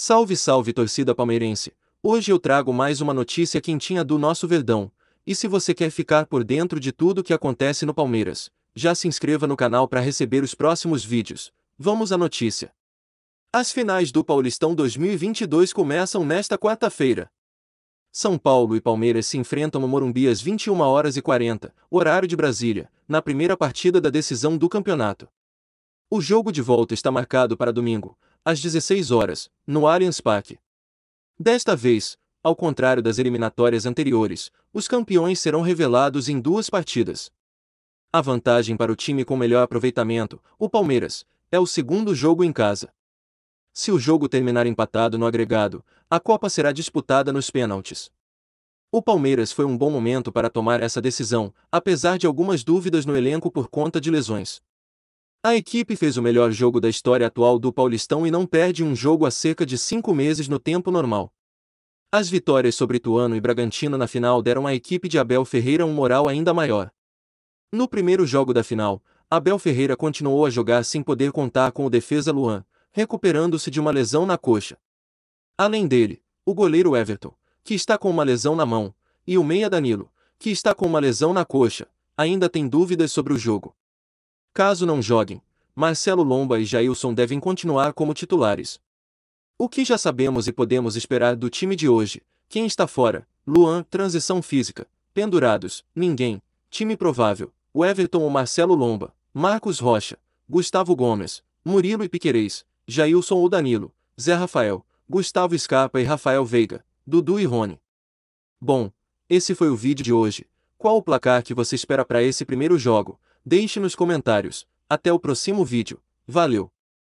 Salve, salve torcida palmeirense! Hoje eu trago mais uma notícia quentinha do nosso Verdão. E se você quer ficar por dentro de tudo que acontece no Palmeiras, já se inscreva no canal para receber os próximos vídeos. Vamos à notícia. As finais do Paulistão 2022 começam nesta quarta-feira. São Paulo e Palmeiras se enfrentam no Morumbi às 21 horas e 40, horário de Brasília, na primeira partida da decisão do campeonato. O jogo de volta está marcado para domingo, às 16 horas, no Allianz Parque. Desta vez, ao contrário das eliminatórias anteriores, os campeões serão revelados em duas partidas. A vantagem para o time com melhor aproveitamento, o Palmeiras, é o segundo jogo em casa. Se o jogo terminar empatado no agregado, a Copa será disputada nos pênaltis. O Palmeiras foi um bom momento para tomar essa decisão, apesar de algumas dúvidas no elenco por conta de lesões. A equipe fez o melhor jogo da história atual do Paulistão e não perde um jogo há cerca de cinco meses no tempo normal. As vitórias sobre Tuano e Bragantino na final deram à equipe de Abel Ferreira um moral ainda maior. No primeiro jogo da final, Abel Ferreira continuou a jogar sem poder contar com o defesa Luan, recuperando-se de uma lesão na coxa. Além dele, o goleiro Everton, que está com uma lesão na mão, e o meia Danilo, que está com uma lesão na coxa, ainda tem dúvidas sobre o jogo. Caso não joguem, Marcelo Lomba e Jailson devem continuar como titulares. O que já sabemos e podemos esperar do time de hoje? Quem está fora? Luan, transição física. Pendurados, ninguém. Time provável: o Everton ou Marcelo Lomba, Marcos Rocha, Gustavo Gomes, Murilo e Piquerez, Jailson ou Danilo, Zé Rafael, Gustavo Scarpa e Rafael Veiga, Dudu e Rony. Bom, esse foi o vídeo de hoje. Qual o placar que você espera para esse primeiro jogo? Deixe nos comentários. Até o próximo vídeo. Valeu!